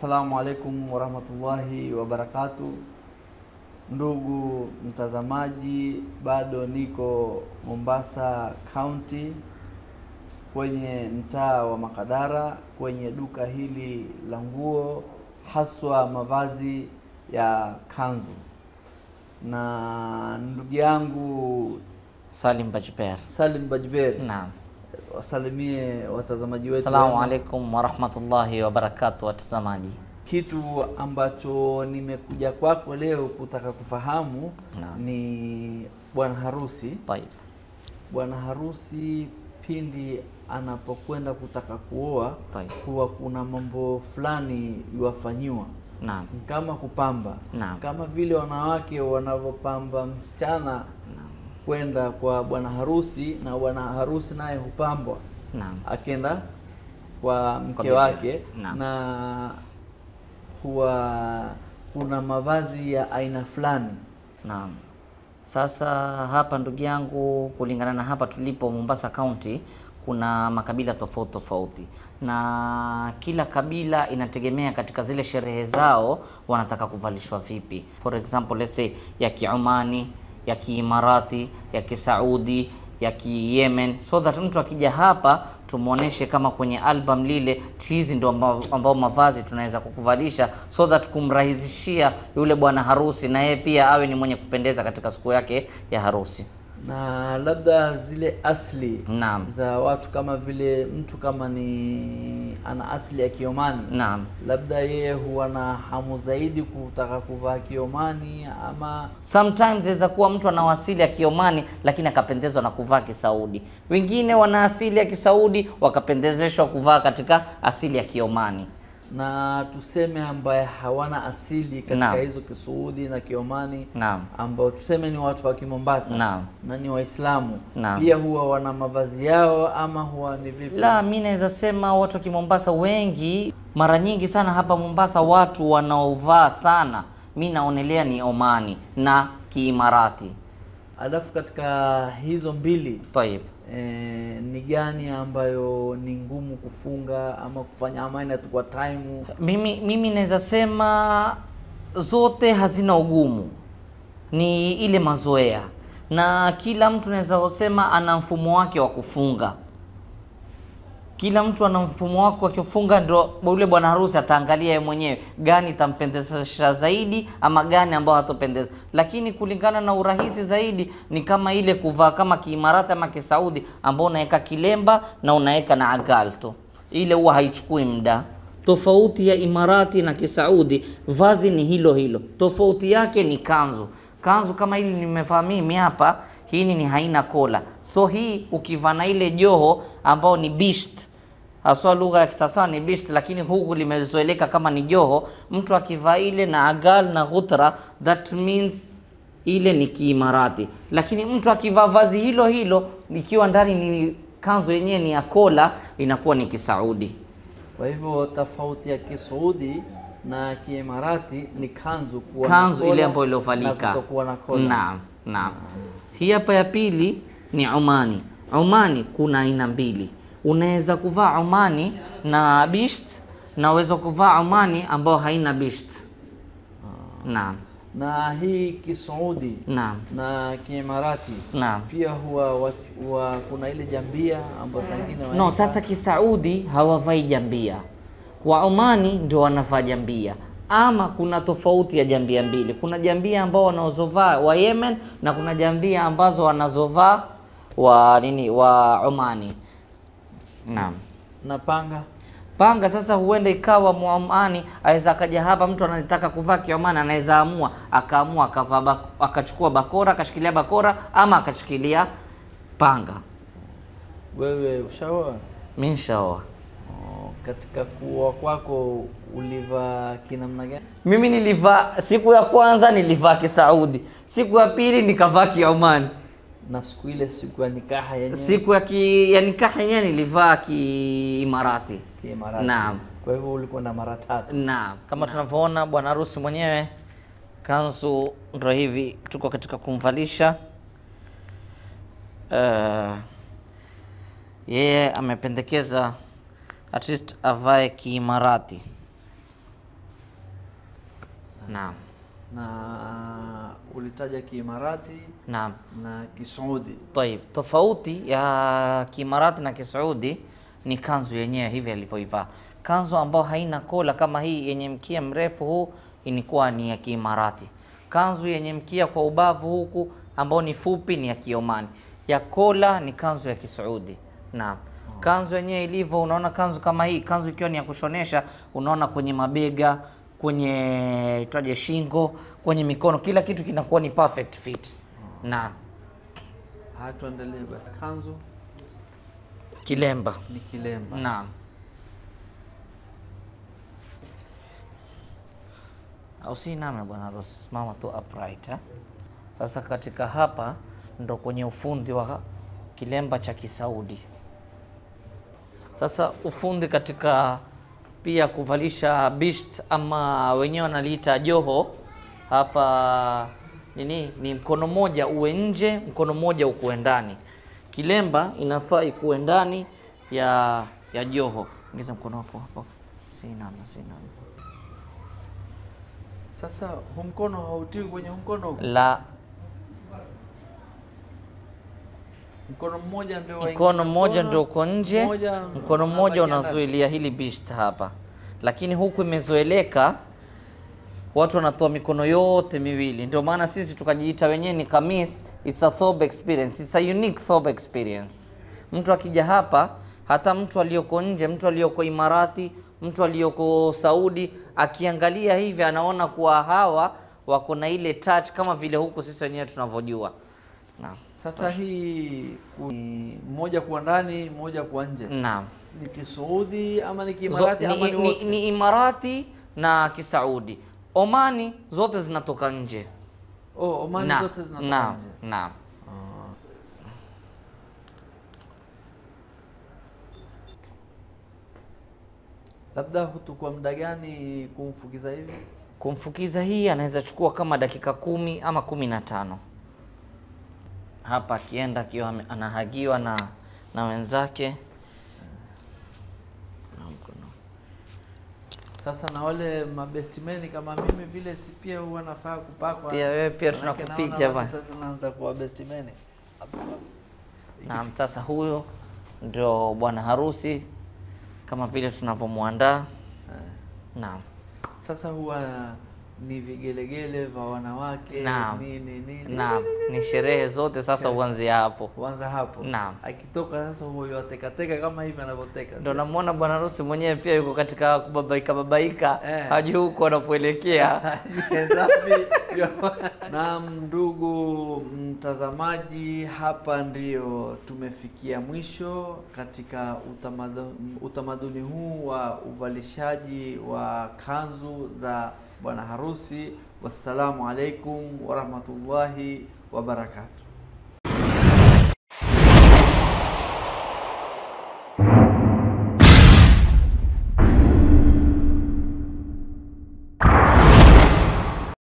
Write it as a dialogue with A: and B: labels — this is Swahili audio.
A: Assalamu alaikum warahmatullahi wabarakatu. Ndugu mtazamaji, bado niko Mombasa County kwenye mtaa wa Makadara kwenye duka hili la nguo haswa mavazi ya kanzu na ndugu yangu Salim Bajber. Salim Bajber. Naam wasalimie watazamaji wetu. Salamu alaikum
B: warahmatullahi wabarakatu, watazamaji.
A: Kitu ambacho nimekuja kwako leo kutaka kufahamu na, ni bwana harusi. Taib. Bwana harusi pindi anapokwenda kutaka kuoa huwa kuna mambo fulani yuwafanyiwa kama kupamba Naam. kama vile wanawake wanavyopamba msichana kwenda kwa bwana harusi na bwana harusi naye hupambwa naam. akienda kwa mke wake naam. na huwa kuna mavazi
B: ya aina fulani naam. Sasa hapa ndugu yangu, kulingana na hapa tulipo Mombasa County, kuna makabila tofauti tofauti, na kila kabila inategemea katika zile sherehe zao wanataka kuvalishwa vipi. For example, let's say ya Kiumani ya Kiimarati, ya Kisaudi, ya Kiyemen, so that mtu akija hapa tumuoneshe kama kwenye album lile, hizi ndo ambao, ambao mavazi tunaweza kukuvalisha, so that kumrahisishia yule bwana harusi, na yeye pia awe ni mwenye kupendeza katika siku yake ya harusi
A: na labda zile asli Naam. za watu kama vile mtu kama ni ana asili ya Kiomani Naam. labda yeye huwa na hamu zaidi kutaka kuvaa Kiomani ama
B: sometimes inaweza kuwa mtu ana asili ya Kiomani lakini akapendezwa na kuvaa Kisaudi. Wengine wana asili ya Kisaudi wakapendezeshwa kuvaa katika asili ya Kiomani
A: na tuseme ambaye hawana asili katika hizo Kisuudhi na Kiomani
B: ambao tuseme ni watu wa Kimombasa na,
A: na ni Waislamu pia huwa wana mavazi yao ama huwa ni vipi? La,
B: mi naweza sema watu wa Kimombasa wengi, mara nyingi sana hapa Mombasa watu wanaovaa sana, mi naonelea ni Omani na Kiimarati
A: alafu katika hizo mbili Taib. E, ni gani ambayo ni ngumu kufunga ama kufanya
B: ama inachukua time? Mimi, mimi naweza sema zote hazina ugumu, ni ile mazoea na kila mtu naweza kusema ana mfumo wake wa kufunga kila mtu ana mfumo wako, akifunga ndo yule bwana harusi ataangalia yeye mwenyewe gani itampendezesha zaidi ama gani ambao hatopendeza. Lakini kulingana na urahisi zaidi ni kama ile kuvaa kama kiimarati ama kisaudi, ambao unaweka kilemba na unaweka na agalto, ile huwa haichukui muda. Tofauti ya imarati na kisaudi, vazi ni hilo hilo, tofauti yake ni kanzu. Kanzu kama hili nimevaa mimi hapa, hii ni haina kola, so hii ukivaa na ile joho ambao ni bisht haswa lugha ya kisasa ni bist, lakini huku limezoeleka kama ni joho. Mtu akivaa ile na agal na ghutra, that means ile ni Kiimarati, lakini mtu akivaa vazi hilo hilo ikiwa ndani ni kanzu yenyewe ni ya kola, inakuwa ni Kisaudi. Kwa
A: hivyo tofauti ya Kisaudi na Kiimarati ni kanzu kuwa kanzu ile ambayo iliovalika. Naam,
B: naam. Hii hapa ya pili ni umani umani kuna aina mbili unaweza kuvaa umani na bisht na uweza kuvaa umani ambao haina bisht. Naam na hii Kisaudi na, na
A: Kiimarati na pia huwa, wa, kuna ile jambia ambayo sangine no.
B: Sasa Kisaudi hawavai jambia, wa Omani ndio wanavaa jambia, ama kuna tofauti ya jambia mbili. Kuna jambia ambao wanazovaa wa Yemen na kuna jambia ambazo wanazovaa wa nini wa Omani. Mm. Naam. Na panga panga sasa huenda ikawa muamani aweza akaja hapa mtu anataka kuvaa kiomani anaweza amua akaamua akavaa bak, akachukua bakora akashikilia bakora ama akashikilia panga wewe ushaoa Mimi nishaoa. Oh, katika
A: kuoa kwako ulivaa kinamna gani?
B: Mimi nilivaa siku ya kwanza nilivaa Kisaudi, siku ya pili nikavaa Kiomani, na siku ile siku ya
A: nikaha yenyewe, siku
B: ya, ki, ya nikaha yenyewe nilivaa kiimarati. Kiimarati, naam.
A: Kwa hivyo ulikuwa na mara
B: tatu. Naam, kama tunavyoona bwana harusi mwenyewe kanzu ndo hivi, tuko katika kumvalisha uh, yeye amependekeza at least avae kiimarati. Naam
A: na ulitaja Kiimarati
B: na, na Kisaudi. Tayib, tofauti ya Kiimarati na Kisaudi ni kanzu yenyewe hivi alivyoivaa, kanzu ambayo haina kola kama hii yenye mkia mrefu huu inikuwa ni ya Kiimarati. Kanzu yenye mkia kwa ubavu huku ambao ni fupi ni ya Kiomani, ya kola ni kanzu ya Kisaudi. Naam. Oh. Kanzu yenyewe ilivyo, unaona kanzu kama hii, kanzu ikiwa ni ya kushonesha, unaona kwenye mabega kwenye twaje shingo, kwenye mikono, kila kitu kinakuwa ni perfect fit. Na
A: Tuendelee basi. Kanzu
B: kilemba. Ni kilemba. Naam. Usiiname bwana Rose, simama tu upright ha? Eh? Sasa katika hapa ndo kwenye ufundi wa kilemba cha Kisaudi. Sasa ufundi katika pia kuvalisha bisht ama wenyewe wanaliita joho hapa nini, ni mkono mmoja uwe nje, mkono mmoja ukuwe ndani. Kilemba inafaa ikuwe ndani ya ya joho. Ingiza mkono wako hapo, sinama sinama.
A: Sasa humkono hautiwi kwenye mkono la mkono mmoja ndio uko nje, mkono mmoja unazuilia
B: hili beast hapa, lakini huku imezoeleka watu wanatoa mikono yote miwili, ndio maana sisi tukajiita wenyewe ni Kamis. It's a thob experience, it's a unique thob experience. Mtu akija hapa, hata mtu aliyoko nje, mtu aliyoko Imarati, mtu aliyoko Saudi, akiangalia hivi anaona kuwa hawa wako na ile touch kama vile huku sisi wenyewe tunavyojua. Naam.
A: Sasa Tosh. hii ku,
B: ni moja kuwa ndani moja kuwa nje. Naam.
A: Ni Kisaudi ama ni Kiimarati ama ni, ni, ni
B: Imarati na Kisaudi. Omani zote zinatoka nje.
A: Oh, Omani na, zote zinatoka na, nje.
B: Naam. Ah.
A: Labda hutukua muda gani kumfukiza hivi?
B: Kumfukiza hii anaweza chukua kama dakika kumi ama kumi na tano hapa akienda akiwa anahagiwa na, na wenzake
A: Sasa na wale mabestimeni kama mimi vile, si pia huwa nafaa kupakwa pia wewe, pia tunakupiga bwana. Sasa naanza kuwa bestimeni.
B: Naam, sasa huyo ndio bwana harusi kama vile tunavyomwandaa. Eh. Naam,
A: sasa huwa ni vigelegele vya
B: wanawake
A: nini nini
B: ni sherehe zote sasa huanzia hapo huanza hapo naam. akitoka
A: sasa huyo atekateka kama hivi anavyoteka ndio
B: namuona bwana harusi mwenyewe pia yuko katika kubabaika babaika eh. hajui huko anapoelekea
A: naam ndugu mtazamaji hapa ndio tumefikia mwisho katika utamaduni huu wa uvalishaji wa kanzu za bwana harusi. Wassalamu alaikum warahmatullahi wabarakatuh.